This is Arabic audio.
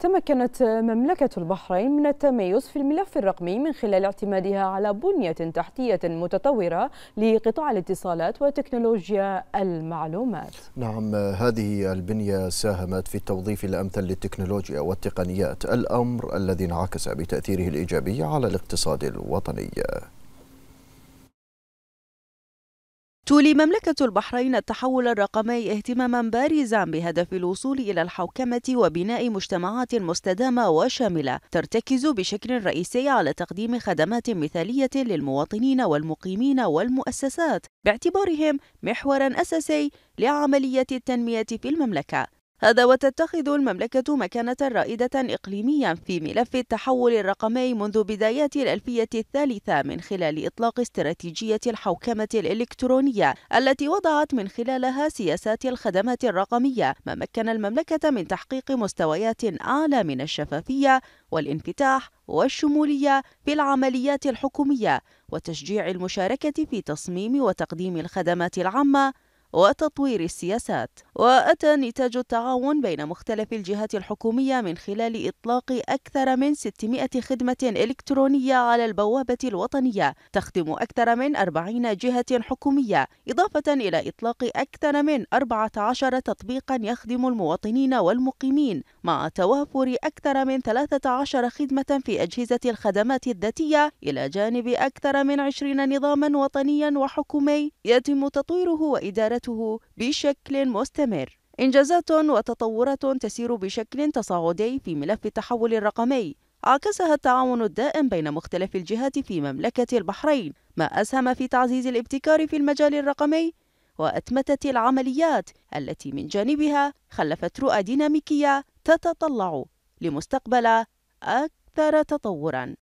تمكنت مملكة البحرين من التميز في الملف الرقمي من خلال اعتمادها على بنية تحتية متطورة لقطاع الاتصالات وتكنولوجيا المعلومات نعم هذه البنية ساهمت في التوظيف الأمثل للتكنولوجيا والتقنيات الأمر الذي انعكس بتأثيره الإيجابي على الاقتصاد الوطني تولي مملكة البحرين التحول الرقمي اهتماما بارزا بهدف الوصول إلى الحوكمة وبناء مجتمعات مستدامة وشاملة ترتكز بشكل رئيسي على تقديم خدمات مثالية للمواطنين والمقيمين والمؤسسات باعتبارهم محورا أساسي لعملية التنمية في المملكة هذا وتتخذ المملكة مكانة رائدة إقليميا في ملف التحول الرقمي منذ بدايات الألفية الثالثة من خلال إطلاق استراتيجية الحوكمة الإلكترونية التي وضعت من خلالها سياسات الخدمات الرقمية ما مكن المملكة من تحقيق مستويات أعلى من الشفافية والانفتاح والشمولية في العمليات الحكومية وتشجيع المشاركة في تصميم وتقديم الخدمات العامة وتطوير السياسات وأتى نتاج التعاون بين مختلف الجهات الحكومية من خلال إطلاق أكثر من 600 خدمة إلكترونية على البوابة الوطنية تخدم أكثر من 40 جهة حكومية إضافة إلى إطلاق أكثر من 14 تطبيقا يخدم المواطنين والمقيمين مع توافر أكثر من 13 خدمة في أجهزة الخدمات الذاتية إلى جانب أكثر من 20 نظاما وطنيا وحكومي يتم تطويره وإدارته وإدارته بشكل مستمر إنجازات وتطورات تسير بشكل تصاعدي في ملف التحول الرقمي عكسها التعاون الدائم بين مختلف الجهات في مملكة البحرين ما أسهم في تعزيز الابتكار في المجال الرقمي وأتمتت العمليات التي من جانبها خلفت رؤى ديناميكية تتطلع لمستقبل أكثر تطوراً